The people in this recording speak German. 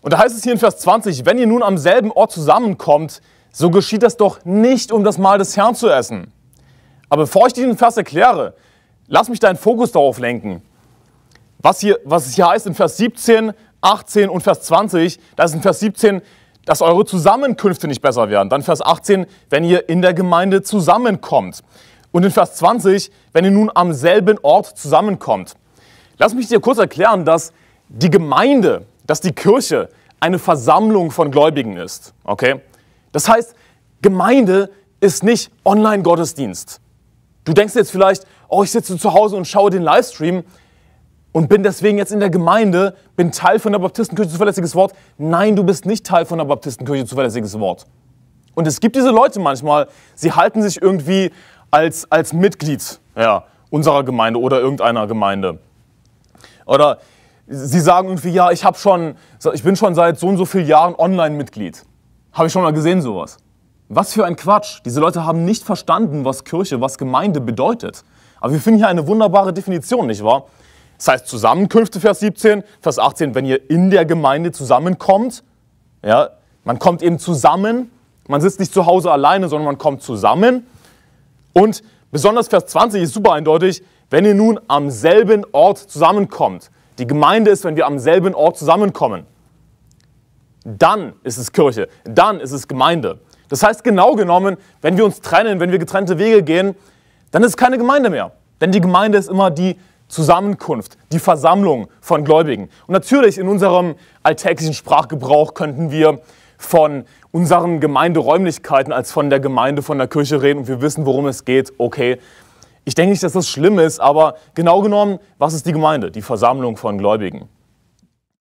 Und da heißt es hier in Vers 20, wenn ihr nun am selben Ort zusammenkommt, so geschieht das doch nicht, um das Mahl des Herrn zu essen. Aber bevor ich diesen Vers erkläre, lass mich deinen Fokus darauf lenken. Was, hier, was es hier heißt in Vers 17, 18 und Vers 20, da ist in Vers 17, dass eure Zusammenkünfte nicht besser werden. Dann Vers 18, wenn ihr in der Gemeinde zusammenkommt. Und in Vers 20, wenn ihr nun am selben Ort zusammenkommt. Lass mich dir kurz erklären, dass die Gemeinde, dass die Kirche eine Versammlung von Gläubigen ist. Okay? Das heißt, Gemeinde ist nicht Online-Gottesdienst. Du denkst jetzt vielleicht, oh, ich sitze zu Hause und schaue den Livestream und bin deswegen jetzt in der Gemeinde, bin Teil von der Baptistenkirche zuverlässiges Wort. Nein, du bist nicht Teil von der Baptistenkirche zuverlässiges Wort. Und es gibt diese Leute manchmal, sie halten sich irgendwie als, als Mitglied ja, unserer Gemeinde oder irgendeiner Gemeinde. Oder sie sagen irgendwie, ja, ich, schon, ich bin schon seit so und so vielen Jahren Online-Mitglied. Habe ich schon mal gesehen sowas. Was für ein Quatsch. Diese Leute haben nicht verstanden, was Kirche, was Gemeinde bedeutet. Aber wir finden hier eine wunderbare Definition, nicht wahr? Das heißt Zusammenkünfte, Vers 17, Vers 18, wenn ihr in der Gemeinde zusammenkommt, ja, man kommt eben zusammen, man sitzt nicht zu Hause alleine, sondern man kommt zusammen. Und besonders Vers 20 ist super eindeutig, wenn ihr nun am selben Ort zusammenkommt. Die Gemeinde ist, wenn wir am selben Ort zusammenkommen. Dann ist es Kirche, dann ist es Gemeinde. Das heißt genau genommen, wenn wir uns trennen, wenn wir getrennte Wege gehen, dann ist es keine Gemeinde mehr. Denn die Gemeinde ist immer die Zusammenkunft, die Versammlung von Gläubigen. Und natürlich in unserem alltäglichen Sprachgebrauch könnten wir von unseren Gemeinderäumlichkeiten als von der Gemeinde, von der Kirche reden und wir wissen, worum es geht. Okay, ich denke nicht, dass das schlimm ist, aber genau genommen, was ist die Gemeinde? Die Versammlung von Gläubigen.